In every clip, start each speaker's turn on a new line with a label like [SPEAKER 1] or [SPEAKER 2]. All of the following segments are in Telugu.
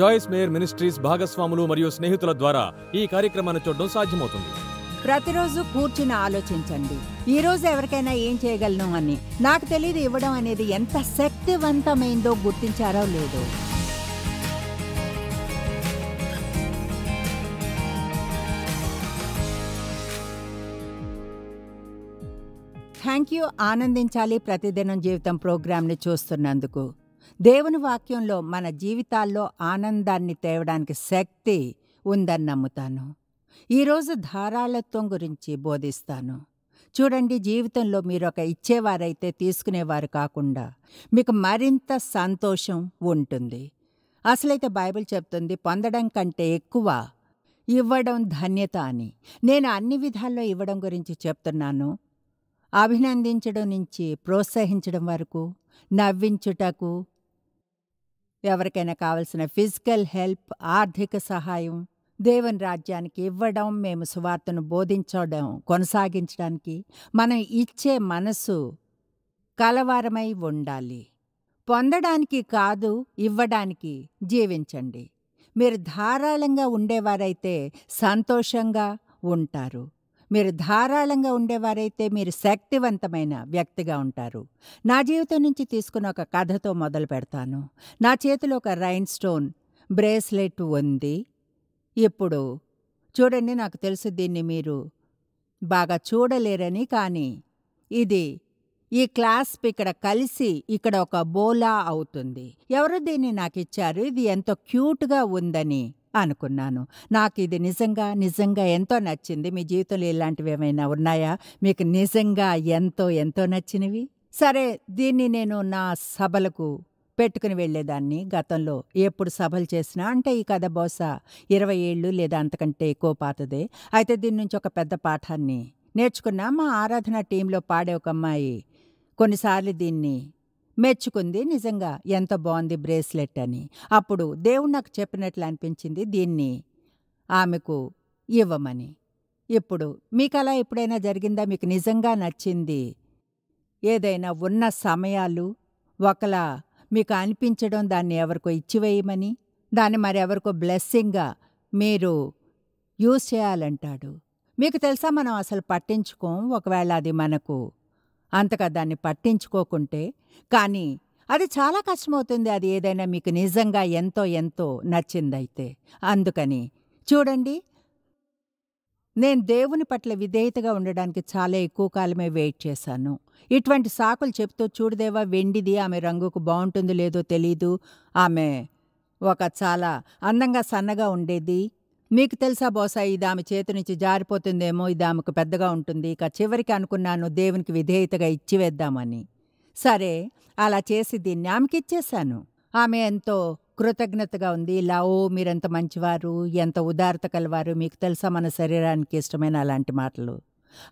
[SPEAKER 1] జాయిస్ మేయర్ మినిస్ట్రీస్ భాగస్వాములు మరియు స్నేహితుల ద్వారా ఈ కార్యక్రమాన్ని చూడడం సాధ్యమవుతుంది ప్రతిరోజు కూర్చుని ఆలోచించండి ఈ రోజు ఎవరికైనా ఏం చేయగలను అని నాకు తెలియదు ఇవ్వడం అనేది ఎంత శక్తివంతమైందో గుర్తించారో లేదో థ్యాంక్ యూ ఆనందించాలి ప్రతిదినం జీవితం ప్రోగ్రామ్ని చూస్తున్నందుకు దేవుని వాక్యంలో మన జీవితాల్లో ఆనందాన్ని తేవడానికి శక్తి ఉందని నమ్ముతాను ఈరోజు ధారాళత్వం గురించి బోధిస్తాను చూడండి జీవితంలో మీరు ఒక ఇచ్చేవారైతే తీసుకునేవారు కాకుండా మీకు మరింత సంతోషం ఉంటుంది అసలైతే బైబిల్ చెప్తుంది పొందడం కంటే ఎక్కువ ఇవ్వడం ధన్యత అని నేను అన్ని విధాల్లో ఇవ్వడం గురించి చెప్తున్నాను అభినందించడం నుంచి ప్రోత్సహించడం వరకు నవ్వించుటకు ఎవరికైనా కావలసిన ఫిజికల్ హెల్ప్ ఆర్థిక సహాయం దేవుని రాజ్యానికి ఇవ్వడం మేము సువార్తను బోధించడం కొనసాగించడానికి మనం ఇచ్చే మనసు కలవారమై ఉండాలి పొందడానికి కాదు ఇవ్వడానికి జీవించండి మీరు ధారాళంగా ఉండేవారైతే సంతోషంగా ఉంటారు మీరు ధారాళంగా ఉండేవారైతే మీరు శక్తివంతమైన వ్యక్తిగా ఉంటారు నా జీవితం నుంచి తీసుకున్న ఒక కథతో మొదలు పెడతాను నా చేతిలో ఒక రైన్ స్టోన్ బ్రేస్లెట్ ఉంది ఇప్పుడు చూడండి నాకు తెలుసు దీన్ని మీరు బాగా చూడలేరని కానీ ఇది ఈ క్లాస్ప్ ఇక్కడ కలిసి ఇక్కడ ఒక బోలా అవుతుంది ఎవరు దీన్ని నాకు ఇచ్చారు ఇది ఎంతో క్యూట్గా ఉందని అనుకున్నాను నాకు ఇది నిజంగా నిజంగా ఎంతో నచ్చింది మీ జీవితంలో ఇలాంటివి ఏమైనా ఉన్నాయా మీకు నిజంగా ఎంతో ఎంతో నచ్చినవి సరే దీన్ని నేను నా సభలకు పెట్టుకుని వెళ్ళేదాన్ని గతంలో ఎప్పుడు సభలు చేసినా అంటే ఈ కథ బహుశా ఇరవై ఏళ్ళు లేదా అంతకంటే ఎక్కువ పాతదే అయితే దీని నుంచి ఒక పెద్ద పాఠాన్ని నేర్చుకున్నా మా ఆరాధన టీంలో పాడే ఒక అమ్మాయి కొన్నిసార్లు దీన్ని మెచ్చుకుంది నిజంగా ఎంత బాగుంది బ్రేస్లెట్ అని అప్పుడు దేవుడు నాకు చెప్పినట్లు అనిపించింది దీన్ని ఆమెకు ఇవ్వమని ఇప్పుడు మీకు అలా ఎప్పుడైనా జరిగిందా మీకు నిజంగా నచ్చింది ఏదైనా ఉన్న సమయాలు ఒకలా మీకు అనిపించడం దాన్ని ఎవరికో ఇచ్చివేయమని దాన్ని మరెవరికో బ్లెస్సింగ్గా మీరు యూజ్ చేయాలంటాడు మీకు తెలుసా మనం అసలు పట్టించుకోం ఒకవేళ అది మనకు అంతగా దాన్ని పట్టించుకోకుంటే కానీ అది చాలా కష్టమవుతుంది అది ఏదైనా మీకు నిజంగా ఎంతో ఎంతో నచ్చిందైతే అందుకని చూడండి నేను దేవుని పట్ల విధేయతగా ఉండడానికి చాలా ఎక్కువ కాలమే వెయిట్ చేశాను ఇటువంటి సాకులు చెప్తూ చూడదేవా వెండిది ఆమె రంగుకు బాగుంటుందో లేదో తెలీదు ఆమె ఒక చాలా అందంగా సన్నగా ఉండేది మీకు తెలుసా బోసా ఇది ఆమె చేతి నుంచి జారిపోతుందేమో ఇది ఆమెకు పెద్దగా ఉంటుంది ఇక చివరికి అనుకున్నాను దేవునికి విధేయతగా ఇచ్చివేద్దామని సరే అలా చేసి దీన్ని ఆమెకి ఇచ్చేశాను ఆమె ఎంతో కృతజ్ఞతగా ఉంది ఇలా ఓ మీరెంత మంచివారు ఎంత ఉదారత కలవారు మీకు తెలుసా మన శరీరానికి ఇష్టమైన అలాంటి మాటలు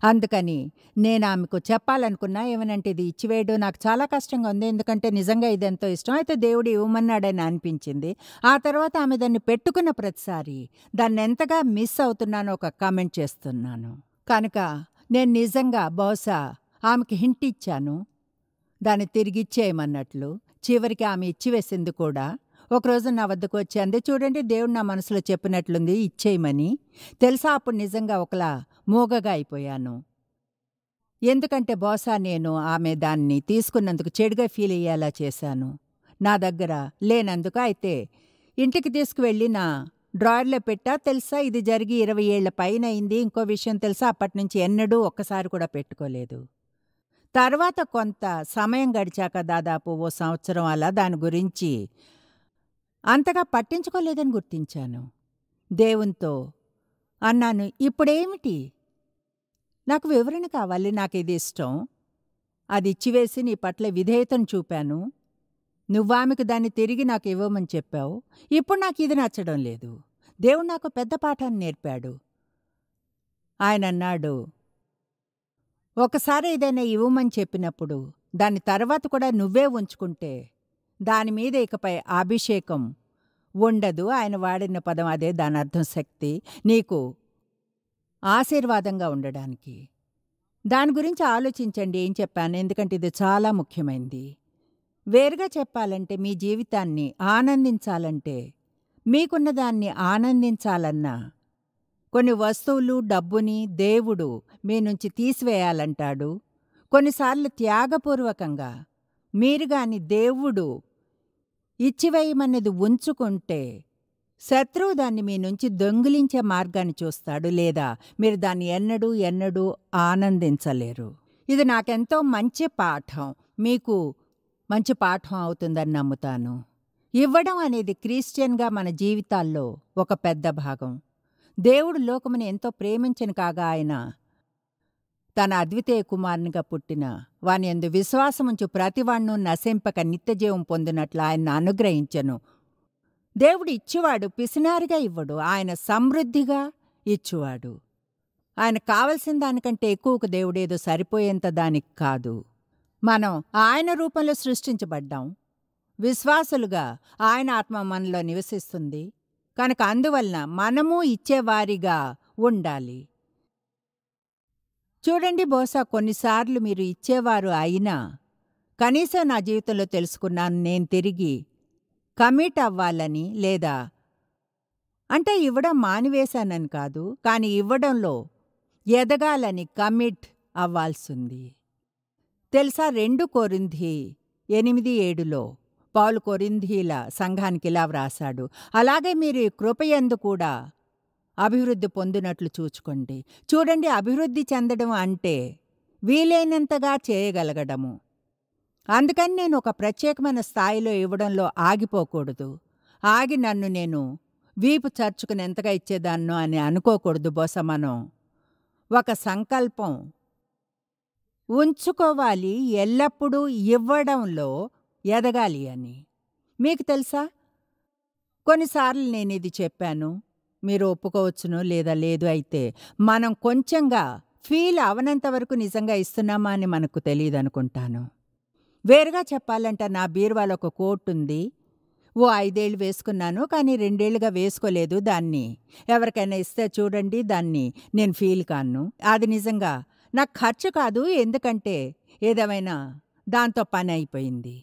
[SPEAKER 1] అందుకని నేను ఆమెకు చెప్పాలనుకున్నా ఏమనంటే ఇది ఇచ్చివేయడం నాకు చాలా కష్టంగా ఉంది ఎందుకంటే నిజంగా ఇది ఎంతో ఇష్టం అయితే దేవుడు ఇవ్వమన్నాడని అనిపించింది ఆ తర్వాత ఆమె దాన్ని పెట్టుకున్న ప్రతిసారి దాన్ని ఎంతగా మిస్ అవుతున్నానో ఒక కామెంట్ చేస్తున్నాను కనుక నేను నిజంగా బహుశా ఆమెకి హింట్ ఇచ్చాను దాన్ని తిరిగిచ్చేయమన్నట్లు చివరికి ఆమె ఇచ్చివేసింది కూడా ఒకరోజు నా వద్దకు వచ్చి అంది చూడండి దేవుడు నా మనసులో చెప్పినట్లుంది ఇచ్చేయమని తెలుసా అప్పుడు నిజంగా ఒకలా మూగగా అయిపోయాను ఎందుకంటే బహుశా నేను ఆమె దాన్ని తీసుకున్నందుకు చెడుగా ఫీల్ అయ్యేలా చేశాను నా దగ్గర లేనందుకు అయితే ఇంటికి తీసుకువెళ్ళి నా డ్రాయర్లో పెట్టా తెలుసా ఇది జరిగి ఇరవై ఏళ్ల పైన అయింది ఇంకో విషయం తెలుసా అప్పటి నుంచి ఎన్నడూ ఒక్కసారి కూడా పెట్టుకోలేదు తర్వాత కొంత సమయం గడిచాక దాదాపు ఓ సంవత్సరం అలా దాని గురించి అంతగా పట్టించుకోలేదని గుర్తించాను దేవునితో అన్నాను ఇప్పుడేమిటి నాకు వివరణ కావాలి నాకు ఇది ఇష్టం అది ఇచ్చివేసి నీ పట్ల విధేయతను చూపాను నువ్వామెకు దాన్ని తిరిగి నాకు ఇవ్వమని చెప్పావు ఇప్పుడు నాకు ఇది నచ్చడం లేదు దేవుడు నాకు పెద్ద పాఠాన్ని నేర్పాడు ఆయన అన్నాడు ఒకసారి ఏదైనా ఇవ్వమని చెప్పినప్పుడు దాని తర్వాత కూడా నువ్వే ఉంచుకుంటే దానిమీద ఇకపై అభిషేకం ఉండదు ఆయన వాడిన పదం అదే దాని అర్థం శక్తి నీకు ఆశీర్వాదంగా ఉండడానికి దాని గురించి ఆలోచించండి ఏం చెప్పాను ఎందుకంటే ఇది చాలా ముఖ్యమైంది వేరుగా చెప్పాలంటే మీ జీవితాన్ని ఆనందించాలంటే మీకున్న దాన్ని ఆనందించాలన్నా కొన్ని వస్తువులు డబ్బుని దేవుడు మీ నుంచి తీసివేయాలంటాడు కొన్నిసార్లు త్యాగపూర్వకంగా మీరు గాని దేవుడు ఇచ్చివేయమన్నది ఉంచుకుంటే శత్రువు దాన్ని మీ నుంచి దొంగిలించే మార్గాన్ని చూస్తాడు లేదా మీరు దాన్ని ఎన్నడూ ఎన్నడూ ఆనందించలేరు ఇది నాకెంతో మంచి పాఠం మీకు మంచి పాఠం అవుతుందని నమ్ముతాను ఇవ్వడం అనేది క్రిస్టియన్గా మన జీవితాల్లో ఒక పెద్ద భాగం దేవుడు లోకముని ఎంతో ప్రేమించను కాగా ఆయన తన అద్వితీయ కుమారునిగా పుట్టిన వాని ఎందు విశ్వాసముంచు ప్రతివాణ్ణు నశింపక నిత్యజీవం పొందినట్లు ఆయన అనుగ్రహించను దేవుడు ఇచ్చివాడు పిసినారిగా ఇవ్వడు ఆయన సమృద్ధిగా ఇచ్చువాడు ఆయన కావలసిన దానికంటే ఎక్కువకు దేవుడేదో సరిపోయేంత దానికి కాదు మనం ఆయన రూపంలో సృష్టించబడ్డాం విశ్వాసులుగా ఆయన ఆత్మ మనలో నివసిస్తుంది కనుక అందువలన మనము ఇచ్చేవారిగా ఉండాలి చూడండి బహుశా కొన్నిసార్లు మీరు ఇచ్చేవారు అయినా కనీసం నా జీవితంలో తెలుసుకున్నాను నేను తిరిగి కమిట్ అవ్వాలని లేదా అంటే ఇవ్వడం మానివేశానని కాదు కానీ ఇవ్వడంలో ఎదగాలని కమిట్ అవ్వాల్సింది తెలుసా రెండు కొరింధి ఎనిమిది ఏడులో పౌలు కొరింధీల సంఘానికి ఇలా వ్రాశాడు అలాగే మీరు ఈ కృపయందు కూడా అభివృద్ధి పొందినట్లు చూచుకోండి చూడండి అభివృద్ధి చెందడం అంటే వీలైనంతగా చేయగలగడము అందుకని నేను ఒక ప్రత్యేకమైన స్థాయిలో ఇవ్వడంలో ఆగిపోకూడదు ఆగి నన్ను నేను వీపు చర్చుకుని ఎంతగా ఇచ్చేదాన్నో అని అనుకోకూడదు బోస మనం ఒక సంకల్పం ఉంచుకోవాలి ఎల్లప్పుడూ ఇవ్వడంలో ఎదగాలి అని మీకు తెలుసా కొన్నిసార్లు నేను ఇది చెప్పాను మీరు ఒప్పుకోవచ్చును లేదా లేదు అయితే మనం కొంచెంగా ఫీల్ అవనంత వరకు నిజంగా ఇస్తున్నామా అని మనకు తెలియదు అనుకుంటాను వేరుగా చెప్పాలంటే నా బీరువాలో ఒక కోట్ ఉంది ఓ ఐదేళ్ళు వేసుకున్నాను కానీ రెండేళ్లుగా వేసుకోలేదు దాన్ని ఎవరికైనా ఇస్తే చూడండి దాన్ని నేను ఫీల్ కాను అది నిజంగా నాకు ఖర్చు కాదు ఎందుకంటే ఏదేమైనా దాంతో పని అయిపోయింది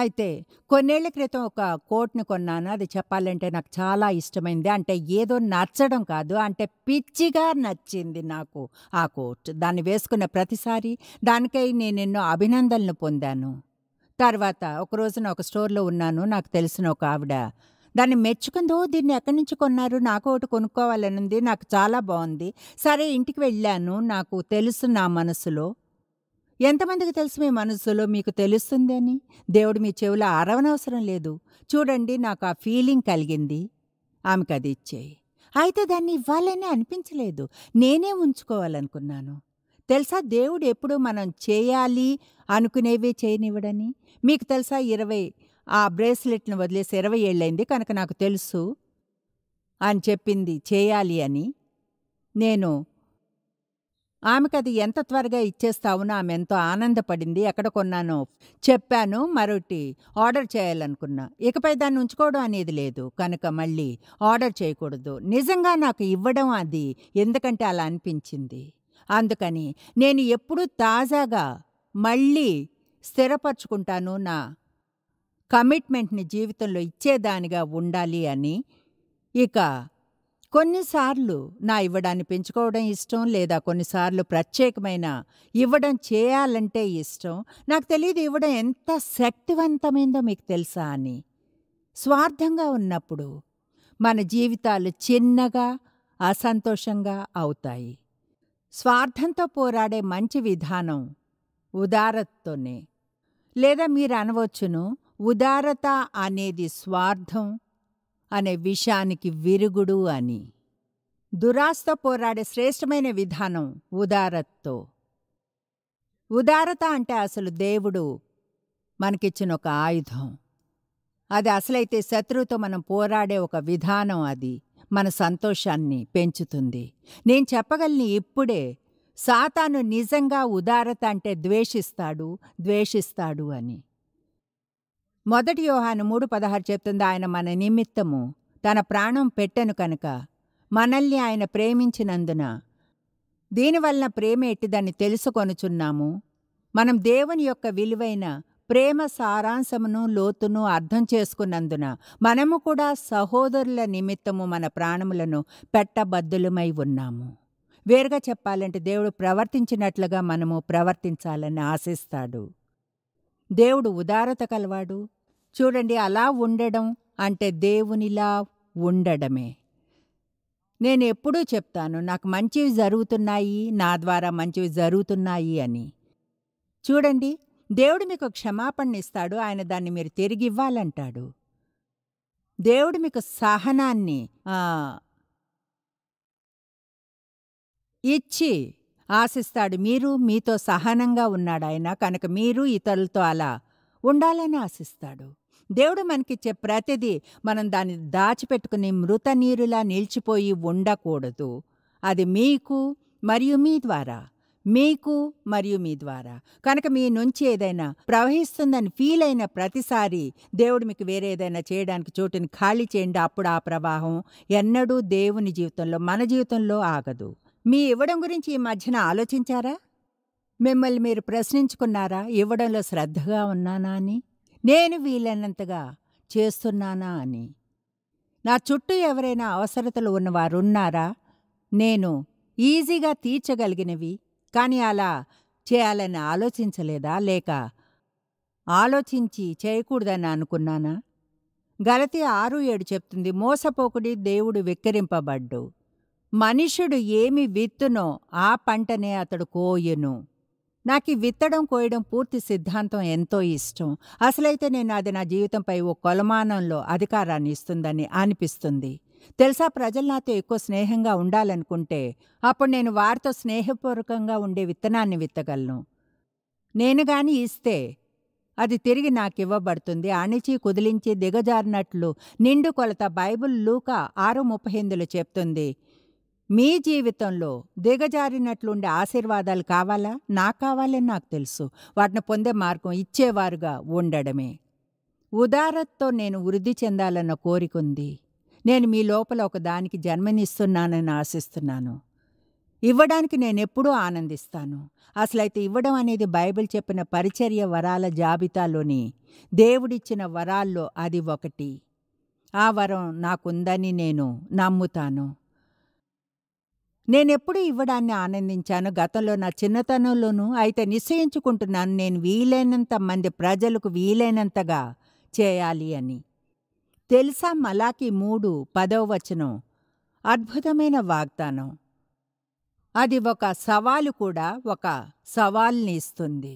[SPEAKER 1] అయితే కొన్నేళ్ల క్రితం ఒక కోట్ని కొన్నాను అది చెప్పాలంటే నాకు చాలా ఇష్టమైంది అంటే ఏదో నచ్చడం కాదు అంటే పిచ్చిగా నచ్చింది నాకు ఆ కోట్ దాన్ని వేసుకున్న ప్రతిసారి దానికై నేను ఎన్నో అభినందనలు పొందాను తర్వాత ఒక రోజున ఒక స్టోర్లో ఉన్నాను నాకు తెలిసిన ఒక ఆవిడ దాన్ని మెచ్చుకుందో దీన్ని ఎక్కడి నుంచి కొన్నారు నాకు ఒకటి కొనుక్కోవాలనుంది నాకు చాలా బాగుంది సరే ఇంటికి వెళ్ళాను నాకు తెలుసు నా మనసులో ఎంతమందికి తెలుసు మీ మనసులో మీకు తెలుస్తుంది అని దేవుడు మీ చెవిలో అరవనవసరం లేదు చూడండి నాకు ఆ ఫీలింగ్ కలిగింది ఆమెకు అది ఇచ్చేయి అయితే దాన్ని ఇవ్వాలని అనిపించలేదు నేనే ఉంచుకోవాలనుకున్నాను తెలుసా దేవుడు ఎప్పుడు మనం చేయాలి అనుకునేవే చేయనివ్వడని మీకు తెలుసా ఇరవై ఆ బ్రేస్లెట్ను వదిలేసి ఇరవై ఏళ్ళైంది కనుక నాకు తెలుసు అని చెప్పింది చేయాలి అని నేను ఆమెకది ఎంత త్వరగా ఇచ్చేస్తావునో ఆమె ఎంతో ఆనందపడింది ఎక్కడ కొన్నానో చెప్పాను మరొకటి ఆర్డర్ చేయాలనుకున్నా ఇకపై దాన్ని ఉంచుకోవడం అనేది లేదు కనుక మళ్ళీ ఆర్డర్ చేయకూడదు నిజంగా నాకు ఇవ్వడం అది ఎందుకంటే అలా అనిపించింది అందుకని నేను ఎప్పుడూ తాజాగా మళ్ళీ స్థిరపరచుకుంటాను నా కమిట్మెంట్ని జీవితంలో ఇచ్చేదానిగా ఉండాలి అని ఇక కొన్నిసార్లు నా ఇవ్వడాన్ని పెంచుకోవడం ఇష్టం లేదా కొన్నిసార్లు ప్రత్యేకమైన ఇవ్వడం చేయాలంటే ఇష్టం నాకు తెలియదు ఇవ్వడం ఎంత శక్తివంతమైందో మీకు తెలుసా అని స్వార్థంగా ఉన్నప్పుడు మన జీవితాలు చిన్నగా అసంతోషంగా అవుతాయి స్వార్థంతో పోరాడే మంచి విధానం ఉదారతతోనే లేదా మీరు అనవచ్చును ఉదారత అనేది స్వార్థం అనే విషయానికి విరుగుడు అని దురాస్తో పోరాడే శ్రేష్టమైన విధానం ఉదారతో ఉదారత అంటే అసలు దేవుడు మనకిచ్చిన ఒక ఆయుధం అది అసలైతే శత్రువుతో మనం పోరాడే ఒక విధానం అది మన సంతోషాన్ని పెంచుతుంది నేను చెప్పగలిని ఇప్పుడే సాతాను నిజంగా ఉదారత అంటే ద్వేషిస్తాడు ద్వేషిస్తాడు అని మొదటి యోహాను మూడు పదహారు చెప్తుంది ఆయన మన నిమిత్తము తన ప్రాణం పెట్టెను కనుక మనల్ని ఆయన ప్రేమించినందున దీనివలన ప్రేమ ఎట్టిదని తెలుసుకొనుచున్నాము మనం దేవుని యొక్క విలువైన ప్రేమ సారాంశమును లోతును అర్థం చేసుకున్నందున మనము కూడా సహోదరుల నిమిత్తము మన ప్రాణములను పెట్టబద్దులమై ఉన్నాము వేరుగా చెప్పాలంటే దేవుడు ప్రవర్తించినట్లుగా మనము ప్రవర్తించాలని ఆశిస్తాడు దేవుడు ఉదారత కలవాడు చూడండి అలా ఉండడం అంటే దేవునిలా ఉండడమే నేను ఎప్పుడూ చెప్తాను నాకు మంచివి జరుగుతున్నాయి నా ద్వారా మంచివి జరుగుతున్నాయి అని చూడండి దేవుడు మీకు క్షమాపణ ఇస్తాడు ఆయన దాన్ని మీరు తిరిగి ఇవ్వాలంటాడు దేవుడు మీకు సహనాన్ని ఇచ్చి ఆశిస్తాడు మీరు మీతో సహనంగా ఉన్నాడు ఆయన కనుక మీరు ఇతరులతో అలా ఉండాలని ఆశిస్తాడు దేవుడు మనకిచ్చే ప్రతిదీ మనం దాన్ని దాచిపెట్టుకుని మృత నీరులా నిలిచిపోయి ఉండకూడదు అది మీకు మరియు మీ ద్వారా మీకు మరియు మీ ద్వారా కనుక మీ నుంచి ఏదైనా ప్రవహిస్తుందని ఫీల్ అయిన ప్రతిసారి దేవుడు మీకు వేరే ఏదైనా చేయడానికి చోటుని ఖాళీ చేయండి అప్పుడు ఆ ప్రవాహం ఎన్నడూ దేవుని జీవితంలో మన జీవితంలో ఆగదు మీ ఇవ్వడం గురించి ఈ మధ్యన ఆలోచించారా మిమ్మల్ని మీరు ప్రశ్నించుకున్నారా ఇవ్వడంలో శ్రద్ధగా ఉన్నానా అని నేను వీలైనంతగా చేస్తున్నానా అని నా చుట్టూ ఎవరైనా అవసరతలు ఉన్నవారు ఉన్నారా నేను ఈజీగా తీర్చగలిగినవి కానీ అలా చేయాలని ఆలోచించలేదా లేక ఆలోచించి చేయకూడదని అనుకున్నానా గలతి ఆరు ఏడు చెప్తుంది మోసపోకుడి దేవుడు వెక్కిరింపబడ్డు మనుషుడు ఏమి విత్తునో ఆ పంటనే అతడు కోయును నాకు ఈ విత్తడం కోయడం పూర్తి సిద్ధాంతం ఎంతో ఇష్టం అసలైతే నేను అది నా జీవితంపై ఓ కొలమానంలో అధికారాన్ని ఇస్తుందని అనిపిస్తుంది తెలుసా ప్రజలు నాతో ఎక్కువ స్నేహంగా ఉండాలనుకుంటే అప్పుడు నేను వారితో స్నేహపూర్వకంగా ఉండే విత్తనాన్ని విత్తగలను నేను గాని ఇస్తే అది తిరిగి నాకివ్వబడుతుంది అణిచి కుదిలించి దిగజారినట్లు నిండు కొలత బైబుల్ లూక ఆరు ముప్పై చెప్తుంది మీ జీవితంలో దిగజారినట్లుండే ఆశీర్వాదాలు కావాలా నాకు కావాలని నాకు తెలుసు వాటిని పొందే మార్గం ఇచ్చేవారుగా ఉండడమే ఉదారత్తో నేను వృద్ధి చెందాలన్న కోరిక ఉంది నేను మీ లోపల ఒక దానికి జన్మనిస్తున్నానని ఆశిస్తున్నాను ఇవ్వడానికి నేను ఎప్పుడూ ఆనందిస్తాను అసలైతే ఇవ్వడం అనేది బైబిల్ చెప్పిన పరిచర్య వరాల జాబితాలోని దేవుడిచ్చిన వరాల్లో అది ఒకటి ఆ వరం నాకుందని నేను నమ్ముతాను నేనెప్పుడు ఇవ్వడాన్ని ఆనందించాను గతంలో నా చిన్నతనంలోనూ అయితే నిశ్చయించుకుంటున్నాను నేను వీలైనంత మంది ప్రజలకు వీలైనంతగా చేయాలి అని తెలుసా మలాకి మూడు పదవ వచనం అద్భుతమైన వాగ్దానం అది ఒక సవాలు కూడా ఒక సవాల్ని ఇస్తుంది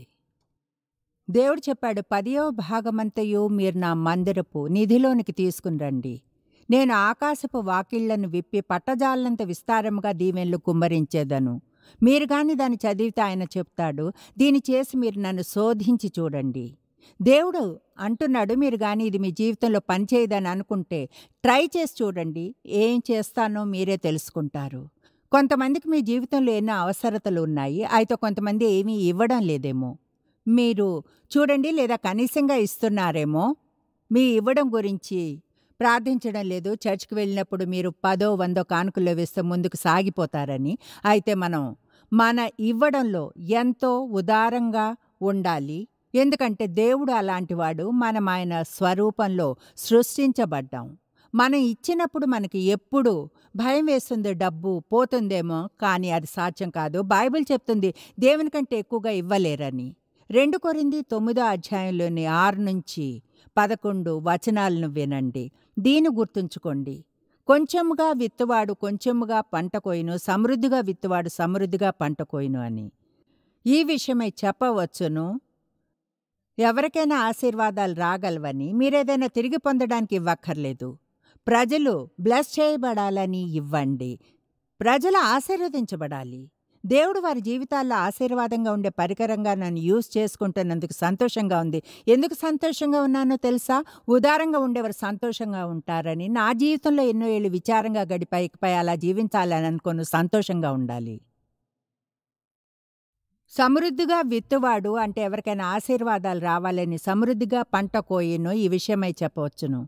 [SPEAKER 1] దేవుడు చెప్పాడు పదియో భాగమంతయు మీరు నా మందిరపు నిధిలోనికి తీసుకుని రండి నేను ఆకాశపు వాకిళ్లను విప్పి పట్టజాలంత విస్తారముగా దీవెన్లు కుమ్మరించేదను మీరు కానీ దాన్ని చదివితే ఆయన చెప్తాడు దీని చేసి మీరు నన్ను శోధించి చూడండి దేవుడు అంటున్నాడు మీరు కానీ ఇది మీ జీవితంలో పనిచేయదని అనుకుంటే ట్రై చేసి చూడండి ఏం చేస్తానో మీరే తెలుసుకుంటారు కొంతమందికి మీ జీవితంలో ఎన్నో అవసరతలు ఉన్నాయి అయితే కొంతమంది ఏమీ ఇవ్వడం లేదేమో మీరు చూడండి లేదా కనీసంగా ఇస్తున్నారేమో మీ ఇవ్వడం గురించి ప్రార్థించడం లేదు చర్చ్కి వెళ్ళినప్పుడు మీరు పదో వందో కానుకల్లో వేస్తే ముందుకు సాగిపోతారని అయితే మనం మన ఇవ్వడంలో ఎంతో ఉదారంగా ఉండాలి ఎందుకంటే దేవుడు అలాంటివాడు మనం ఆయన స్వరూపంలో సృష్టించబడ్డాం మనం ఇచ్చినప్పుడు మనకి ఎప్పుడు భయం వేస్తుంది డబ్బు పోతుందేమో కానీ అది సాధ్యం కాదు బైబిల్ చెప్తుంది దేవునికంటే ఎక్కువగా ఇవ్వలేరని రెండు కొరింది తొమ్మిదో అధ్యాయంలోని ఆరు నుంచి పదకొండు వచనాలను వినండి దీని గుర్తుంచుకోండి కొంచెముగా విత్తువాడు కొంచెముగా పంట కోయును సమృద్ధిగా విత్తువాడు సమృద్ధిగా పంట కోయిను అని ఈ విషయమై చెప్పవచ్చును ఎవరికైనా ఆశీర్వాదాలు రాగలవని మీరేదైనా తిరిగి పొందడానికి ఇవ్వక్కర్లేదు ప్రజలు బ్లెస్ చేయబడాలని ఇవ్వండి ప్రజలు ఆశీర్వదించబడాలి దేవుడు వారి జీవితాల్లో ఆశీర్వాదంగా ఉండే పరికరంగా నన్ను యూజ్ చేసుకుంటున్నందుకు సంతోషంగా ఉంది ఎందుకు సంతోషంగా ఉన్నానో తెలుసా ఉదారంగా ఉండేవారు సంతోషంగా ఉంటారని నా జీవితంలో ఎన్నో ఏళ్ళు విచారంగా గడిపాయి ఇకపై అలా జీవించాలని అనుకోను సంతోషంగా ఉండాలి సమృద్ధిగా విత్తువాడు అంటే ఎవరికైనా ఆశీర్వాదాలు రావాలని సమృద్ధిగా పంట కోయినో ఈ విషయమై చెప్పవచ్చును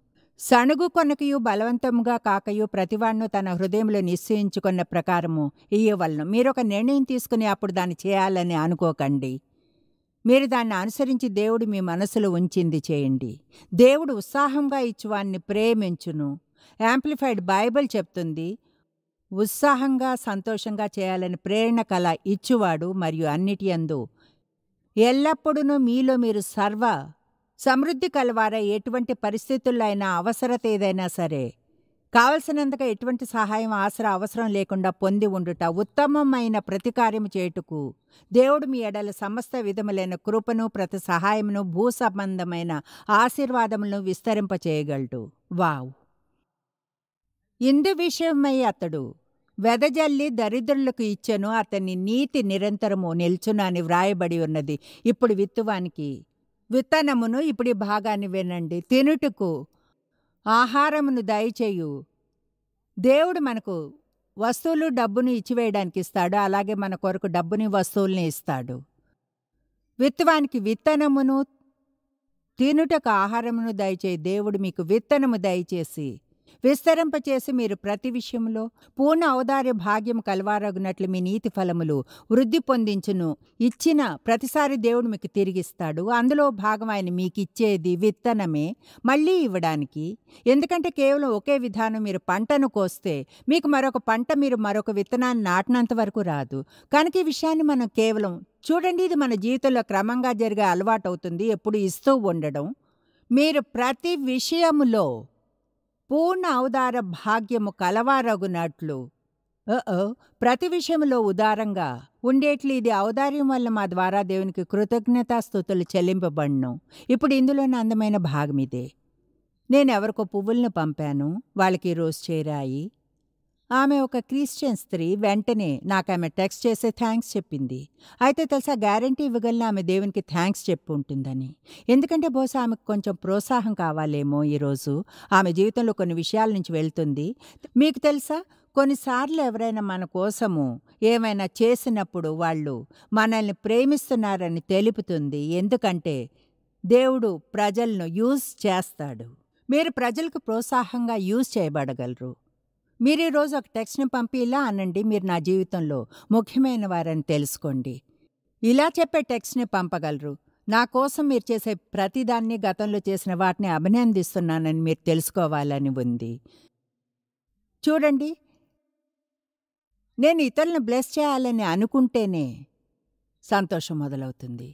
[SPEAKER 1] సణుగు కొనకయు బలవంతముగా కాకయు ప్రతివాణ్ణు తన హృదయంలో నిశ్చయించుకున్న ప్రకారము ఇయ్యవలను మీరు ఒక నిర్ణయం తీసుకుని అప్పుడు దాన్ని చేయాలని అనుకోకండి మీరు దాన్ని అనుసరించి దేవుడు మీ మనసులో ఉంచింది చేయండి దేవుడు ఉత్సాహంగా ఇచ్చువాన్ని ప్రేమించును యాంప్లిఫైడ్ బైబిల్ చెప్తుంది ఉత్సాహంగా సంతోషంగా చేయాలని ప్రేరణ కళ ఇచ్చువాడు మరియు అన్నిటి అందు ఎల్లప్పుడూ మీలో మీరు సర్వ సమృద్ధి కలవారై ఎటువంటి పరిస్థితుల్లో అయినా అవసరత ఏదైనా సరే కావలసినంతగా ఎటువంటి సహాయం ఆసరా అవసరం లేకుండా పొంది ఉండుట ఉత్తమమైన ప్రతికార్యము చేయుటకు దేవుడు మీ ఎడల సమస్త విధములైన కృపను ప్రతి సహాయమును భూ సంబంధమైన ఆశీర్వాదములను విస్తరింపచేయగలడు వావ్ ఇందు విషయమై అతడు వెదజల్లి దరిద్రులకు ఇచ్చను అతని నీతి నిరంతరము నిల్చునని వ్రాయబడి ఉన్నది ఇప్పుడు విత్తువానికి విత్తనమును ఇప్పుడు భాగాన్ని వినండి తినుటకు ఆహారమును దయచేయు దేవుడు మనకు వస్తువులు డబ్బును ఇచ్చివేయడానికి ఇస్తాడు అలాగే మన కొరకు డబ్బుని వస్తువుల్ని ఇస్తాడు విత్తవానికి విత్తనమును తినుటకు ఆహారమును దయచేయి దేవుడు మీకు విత్తనము దయచేసి విస్తరింపచేసి మీరు ప్రతి విషయంలో పూర్ణ ఔదార్య భాగ్యం కలవారగునట్లు మీ నీతి ఫలములు వృద్ధి పొందించును ఇచ్చిన ప్రతిసారి దేవుడు మీకు తిరిగిస్తాడు అందులో భాగం ఆయన మీకు ఇచ్చేది విత్తనమే మళ్ళీ ఇవ్వడానికి ఎందుకంటే కేవలం ఒకే విధానం మీరు పంటను కోస్తే మీకు మరొక పంట మీరు మరొక విత్తనాన్ని నాటినంత వరకు రాదు కనుక ఈ విషయాన్ని మనం కేవలం చూడండి ఇది మన జీవితంలో క్రమంగా జరిగే అలవాటు అవుతుంది ఎప్పుడు ఇస్తూ ఉండడం మీరు ప్రతి విషయములో పూర్ణ ఔదార భాగ్యము కలవారగునట్లు ప్రతి విషయంలో ఉదారంగా ఉండేట్లు ఇది ఔదార్యం వల్ల మా ద్వారా దేవునికి కృతజ్ఞతాస్థుతులు చెల్లింపబడ్ను ఇప్పుడు ఇందులోని అందమైన భాగం ఇదే ఎవరికో పువ్వులను పంపాను వాళ్ళకి రోజు చేరాయి ఆమె ఒక క్రిస్టియన్ స్త్రీ వెంటనే నాకు ఆమె టెక్స్ట్ చేసే థ్యాంక్స్ చెప్పింది అయితే తెలుసా గ్యారంటీ ఇవ్వగలన ఆమె దేవునికి థ్యాంక్స్ చెప్పు ఉంటుందని ఎందుకంటే బహుశా ఆమెకు కొంచెం ప్రోత్సాహం కావాలేమో ఈరోజు ఆమె జీవితంలో కొన్ని విషయాల నుంచి వెళ్తుంది మీకు తెలుసా కొన్నిసార్లు ఎవరైనా మన కోసము ఏమైనా చేసినప్పుడు వాళ్ళు మనల్ని ప్రేమిస్తున్నారని తెలుపుతుంది ఎందుకంటే దేవుడు ప్రజలను యూజ్ చేస్తాడు మీరు ప్రజలకు ప్రోత్సాహంగా యూజ్ చేయబడగలరు మీరు ఈరోజు ఒక టెక్స్ట్ని పంపి ఇలా అనండి మీరు నా జీవితంలో ముఖ్యమైన వారని తెలుసుకోండి ఇలా చెప్పే టెక్స్ట్ని పంపగలరు నా కోసం మీరు చేసే ప్రతిదాన్ని గతంలో చేసిన వాటిని అభినందిస్తున్నానని మీరు తెలుసుకోవాలని ఉంది చూడండి నేను ఇతరులను బ్లెస్ చేయాలని అనుకుంటేనే సంతోషం మొదలవుతుంది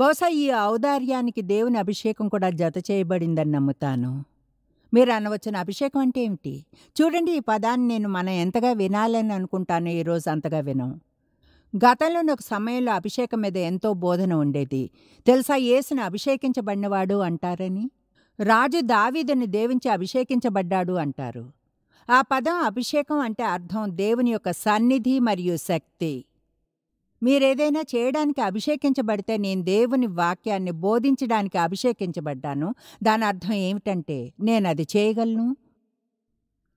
[SPEAKER 1] బహుశా ఈ ఔదార్యానికి దేవుని అభిషేకం కూడా జత చేయబడిందని నమ్ముతాను మీరు అనవచ్చిన అభిషేకం అంటే ఏమిటి చూడండి ఈ పదాన్ని నేను మనం ఎంతగా వినాలని అనుకుంటాను ఈరోజు అంతగా వినం గతంలోని ఒక సమయంలో అభిషేకం మీద ఎంతో బోధన ఉండేది తెలుసా యేసును అభిషేకించబడినవాడు అంటారని రాజు దావీదుని దేవించి అభిషేకించబడ్డాడు అంటారు ఆ పదం అభిషేకం అంటే అర్థం దేవుని యొక్క సన్నిధి మరియు శక్తి మీరేదైనా చేయడానికి అభిషేకించబడితే నేను దేవుని వాక్యాన్ని బోధించడానికి అభిషేకించబడ్డాను దాని అర్థం ఏమిటంటే నేను అది చేయగలను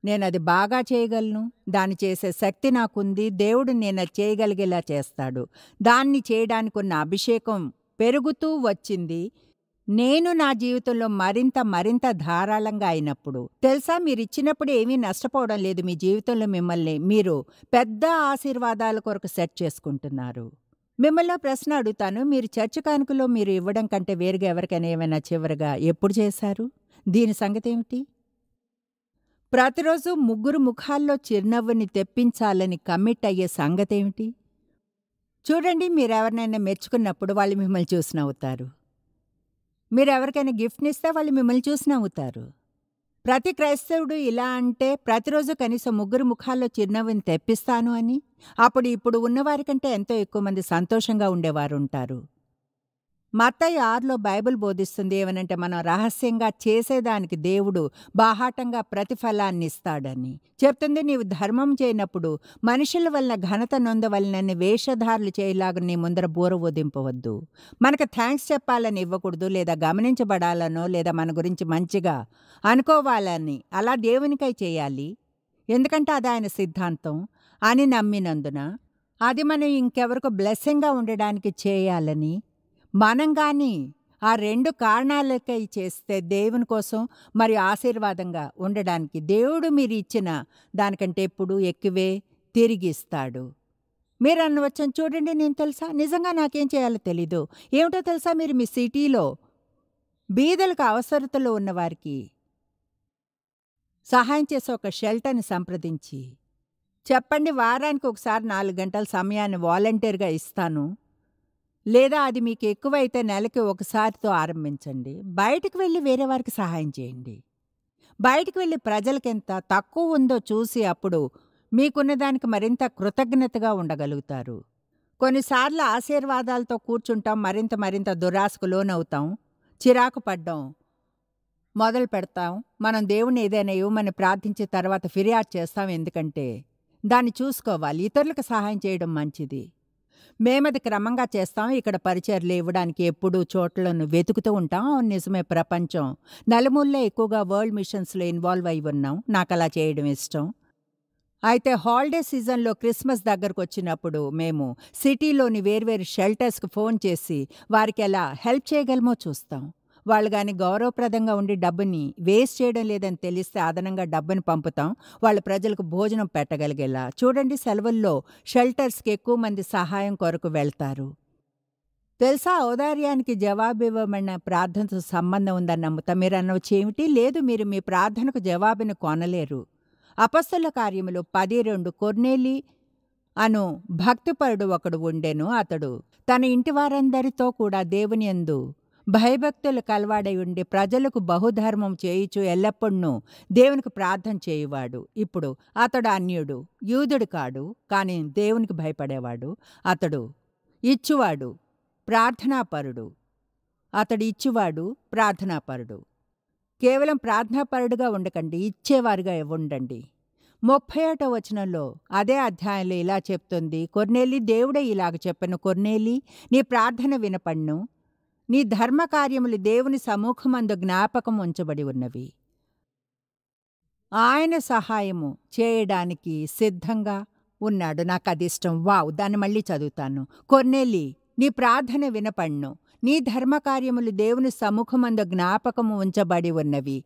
[SPEAKER 1] నేను అది బాగా చేయగలను దాన్ని చేసే శక్తి నాకుంది దేవుడు నేను అది చేయగలిగేలా చేస్తాడు దాన్ని చేయడానికి ఉన్న అభిషేకం పెరుగుతూ వచ్చింది నేను నా జీవితంలో మరింత మరింత ధారాళంగా అయినప్పుడు తెలుసా మీరు ఇచ్చినప్పుడు ఏమీ నష్టపోవడం లేదు మీ జీవితంలో మిమ్మల్ని మీరు పెద్ద ఆశీర్వాదాల కొరకు సెట్ చేసుకుంటున్నారు మిమ్మల్ని ప్రశ్న అడుగుతాను మీరు చర్చ కానుకలో మీరు ఇవ్వడం కంటే వేరుగా ఎవరికైనా ఏమైనా చివరిగా ఎప్పుడు చేశారు దీని సంగతి ఏమిటి ప్రతిరోజు ముగ్గురు ముఖాల్లో చిరునవ్వుని తెప్పించాలని కమిట్ అయ్యే సంగతేమిటి చూడండి మీరెవరినైనా మెచ్చుకున్నప్పుడు వాళ్ళు మిమ్మల్ని చూసినవుతారు మీరు ఎవరికైనా గిఫ్ట్ని ఇస్తే వాళ్ళు మిమ్మల్ని చూసి నవ్వుతారు ప్రతి క్రైస్తవుడు ఇలా అంటే ప్రతిరోజు కనీసం ముగ్గురు ముఖాల్లో చిరునవ్వుని తెప్పిస్తాను అని అప్పుడు ఇప్పుడు ఉన్నవారికంటే ఎంతో ఎక్కువ మంది సంతోషంగా ఉండేవారు ఉంటారు మత్తయ్య ఆరులో బైబిల్ బోధిస్తుంది ఏమనంటే మనం రహస్యంగా చేసేదానికి దేవుడు బాహాటంగా ప్రతిఫలాన్ని ఇస్తాడని చెప్తుంది నీవు ధర్మం చేయనప్పుడు మనుషుల వలన ఘనత నొందవలనని వేషధారులు చేయలాగా నీ ముందర బోర వదింపవద్దు మనకు థ్యాంక్స్ చెప్పాలని ఇవ్వకూడదు లేదా గమనించబడాలనో లేదా మన గురించి మంచిగా అనుకోవాలని అలా దేవునికై చేయాలి ఎందుకంటే అది ఆయన సిద్ధాంతం అని నమ్మినందున అది మనం ఇంకెవరికో బ్లెస్సింగ్గా ఉండడానికి చేయాలని మనం కానీ ఆ రెండు కారణాలకై చేస్తే దేవుని కోసం మరి ఆశీర్వాదంగా ఉండడానికి దేవుడు మీరు ఇచ్చిన దానికంటే ఎప్పుడు ఎక్కువే తిరిగిస్తాడు మీరు అనవచ్చు చూడండి నేను తెలుసా నిజంగా నాకేం చేయాలో తెలీదు ఏమిటో తెలుసా మీరు మీ సిటీలో బీదలకు అవసరతలో ఉన్నవారికి సహాయం చేసే ఒక షెల్టర్ని సంప్రదించి చెప్పండి వారానికి ఒకసారి నాలుగు గంటల సమయాన్ని వాలంటీర్గా ఇస్తాను లేదా అది మీకు ఎక్కువైతే నెలకి ఒకసారితో ఆరంభించండి బయటకు వెళ్ళి వేరే వారికి సహాయం చేయండి బయటకు వెళ్ళి ప్రజలకెంత తక్కువ ఉందో చూసి అప్పుడు మీకున్న దానికి మరింత కృతజ్ఞతగా ఉండగలుగుతారు కొన్నిసార్లు ఆశీర్వాదాలతో కూర్చుంటాం మరింత మరింత దురాశకు లోనవుతాం చిరాకు పడ్డం మొదలు పెడతాం మనం దేవుని ఏదైనా ఇవ్వమని ప్రార్థించిన తర్వాత ఫిర్యాదు చేస్తాం ఎందుకంటే దాన్ని చూసుకోవాలి ఇతరులకు సహాయం చేయడం మంచిది మేమది క్రమంగా చేస్తాం ఇక్కడ పరిచయలు ఇవ్వడానికి ఎప్పుడూ చోట్లను వెతుకుతూ ఉంటాం నిజమే ప్రపంచం నలుమూల్లో ఎక్కువగా వరల్డ్ మిషన్స్లో ఇన్వాల్వ్ అయి ఉన్నాం నాకు అలా చేయడం ఇష్టం అయితే హాలిడే సీజన్లో క్రిస్మస్ దగ్గరకు వచ్చినప్పుడు మేము సిటీలోని వేర్వేరు షెల్టర్స్కి ఫోన్ చేసి వారికి ఎలా హెల్ప్ చేయగలమో చూస్తాం వాళ్ళు కానీ గౌరవప్రదంగా ఉండి డబ్బుని వేస్ట్ చేయడం లేదని తెలిస్తే అదనంగా డబ్బుని పంపుతాం వాళ్ళ ప్రజలకు భోజనం పెట్టగలిగేలా చూడండి సెలవుల్లో షెల్టర్స్కి ఎక్కువ మంది సహాయం కొరకు వెళ్తారు తెలుసా ఔదార్యానికి జవాబివ్వమన్న ప్రార్థనతో సంబంధం ఉందని నమ్ముతా మీరు అనవచ్చు ఏమిటి లేదు మీరు మీ ప్రార్థనకు జవాబును కొనలేరు అపస్తుల కార్యములు పది రెండు కొర్నేలి అను భక్తిపరుడు ఒకడు ఉండెను అతడు తన ఇంటి వారందరితో కూడా దేవుని ఎందు భయభక్తులు కలవాడై ఉండి ప్రజలకు బహుధర్మం చేయిచు ఎల్లప్పుడూ దేవునికి ప్రార్థన చేయువాడు ఇప్పుడు అతడు అన్యుడు యూదుడు కాడు కానీ దేవునికి భయపడేవాడు అతడు ఇచ్చువాడు ప్రార్థనాపరుడు అతడు ఇచ్చువాడు ప్రార్థనాపరుడు కేవలం ప్రార్థనాపరుడుగా ఉండకండి ఇచ్చేవారుగా ఉండండి ముప్పై ఏటో వచనంలో అదే అధ్యాయంలో ఇలా చెప్తుంది కొర్నేలి దేవుడే ఇలాగ చెప్పను కొర్నేలి నీ ప్రార్థన వినపడ్ను నీ ధర్మకార్యములు దేవుని సముఖమందు జ్ఞాపకం ఉంచబడి ఉన్నవి ఆయన సహాయము చేయడానికి సిద్ధంగా ఉన్నాడు నాకు అది ఇష్టం వావ్ దాన్ని మళ్ళీ చదువుతాను కొన్నెల్లి నీ ప్రార్థన వినపడ్ను నీ ధర్మకార్యములు దేవుని సముఖమందు జ్ఞాపకము ఉంచబడి ఉన్నవి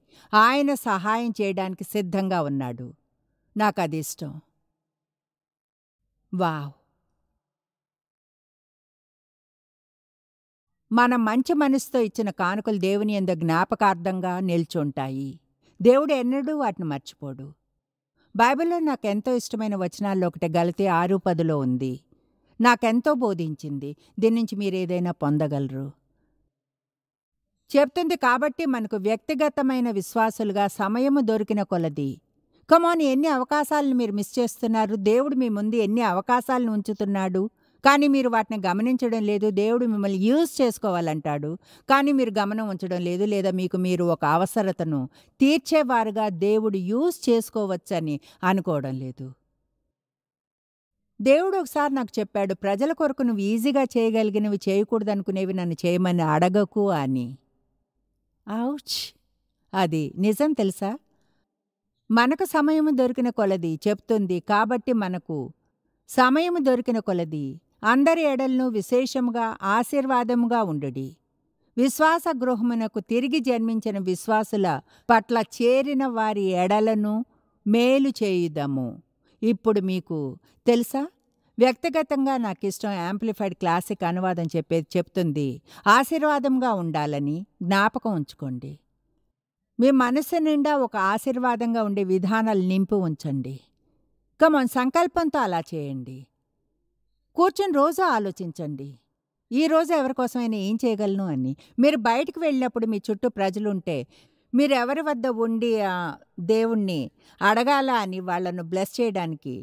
[SPEAKER 1] ఆయన సహాయం చేయడానికి సిద్ధంగా ఉన్నాడు నాకు అది ఇష్టం వావ్ మన మంచి మనసుతో ఇచ్చిన కానుకలు దేవుని ఎంత జ్ఞాపకార్థంగా నిల్చుంటాయి దేవుడు ఎన్నడూ వాటిని మర్చిపోడు బైబిల్లో నాకెంతో ఇష్టమైన వచనాల్లో ఒకటి గలితే ఆరు పదిలో ఉంది నాకెంతో బోధించింది దీని నుంచి మీరు ఏదైనా పొందగలరు చెప్తుంది కాబట్టి మనకు వ్యక్తిగతమైన విశ్వాసులుగా సమయము దొరికిన కొలది కమోని ఎన్ని అవకాశాలను మీరు మిస్ చేస్తున్నారు దేవుడు మీ ముందు ఎన్ని అవకాశాలను ఉంచుతున్నాడు కానీ మీరు వాటిని గమనించడం లేదు దేవుడు మిమ్మల్ని యూజ్ చేసుకోవాలంటాడు కానీ మీరు గమనం ఉంచడం లేదు లేదా మీకు మీరు ఒక అవసరతను తీర్చేవారుగా దేవుడు యూజ్ చేసుకోవచ్చని అనుకోవడం లేదు దేవుడు ఒకసారి నాకు చెప్పాడు ప్రజల కొరకు నువ్వు ఈజీగా చేయగలిగినవి చేయకూడదనుకునేవి నన్ను చేయమని అడగకు అని ఔచ్ అది నిజం తెలుసా మనకు సమయం దొరికిన కొలది చెప్తుంది కాబట్టి మనకు సమయం దొరికిన కొలది అందరి ఎడలను విశేషముగా ఆశీర్వాదముగా ఉండుడి విశ్వాస గృహమునకు తిరిగి జన్మించిన విశ్వాసుల పట్ల చేరిన వారి ఎడలను మేలు చేయుదము ఇప్పుడు మీకు తెలుసా వ్యక్తిగతంగా నాకు ఇష్టం యాంప్లిఫైడ్ క్లాసిక్ అనువాదం చెప్పేది చెప్తుంది ఆశీర్వాదంగా ఉండాలని జ్ఞాపకం ఉంచుకోండి మీ మనసు నిండా ఒక ఆశీర్వాదంగా ఉండే విధానాలు నింపి ఉంచండి కమన్ సంకల్పంతో అలా చేయండి కూర్చుని రోజు ఆలోచించండి ఈ రోజు ఎవరికోసమైనా ఏం చేయగలను అని మీరు బయటకు వెళ్ళినప్పుడు మీ చుట్టూ ప్రజలుంటే మీరు ఎవరి వద్ద ఉండి దేవుణ్ణి అడగాల అని వాళ్ళను బ్లెస్ చేయడానికి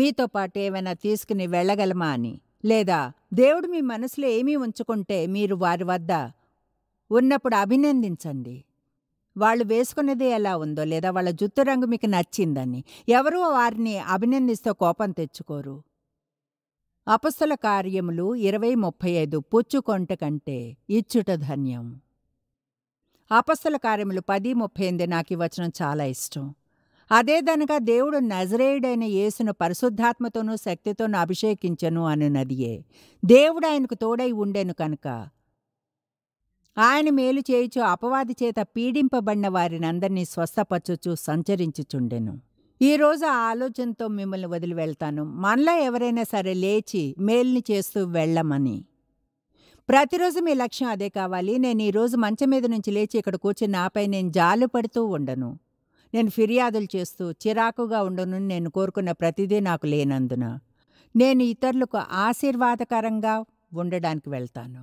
[SPEAKER 1] మీతో పాటు ఏమైనా తీసుకుని వెళ్ళగలమా అని లేదా దేవుడు మీ మనసులో ఏమీ ఉంచుకుంటే మీరు వారి వద్ద ఉన్నప్పుడు అభినందించండి వాళ్ళు వేసుకున్నది ఎలా ఉందో లేదా వాళ్ళ జుత్తు రంగు మీకు నచ్చిందని ఎవరూ వారిని అభినందిస్తూ కోపం తెచ్చుకోరు అపస్థల కార్యములు ఇరవై ముప్పై ఐదు పుచ్చుకొంట కంటే ఇచ్చుట ధన్యం అపస్సల కార్యములు పది ముప్పై ఎనిమిది నాకు వచనం చాలా ఇష్టం అదేదనగా దేవుడు నజరేయుడైన యేసును పరిశుద్ధాత్మతోనూ శక్తితోనూ అభిషేకించను అనున్నదియే దేవుడు ఆయనకు తోడై ఉండెను కనుక ఆయన మేలు చేయుచు అపవాది చేత పీడింపబడిన వారినందరినీ స్వస్థపచ్చుచు సంచరించుచుండెను ఈరోజు ఆ ఆలోచనతో మిమ్మల్ని వదిలి వెళ్తాను మనలో ఎవరైనా సరే లేచి మేల్ని చేస్తూ వెళ్ళమని ప్రతిరోజు మీ లక్ష్యం అదే కావాలి నేను ఈరోజు మంచం మీద నుంచి లేచి ఇక్కడ కూర్చుని నాపై నేను జాలు పడుతూ ఉండను నేను ఫిర్యాదులు చేస్తూ చిరాకుగా ఉండను నేను కోరుకున్న ప్రతిదీ నాకు లేనందున నేను ఇతరులకు ఆశీర్వాదకరంగా ఉండడానికి వెళ్తాను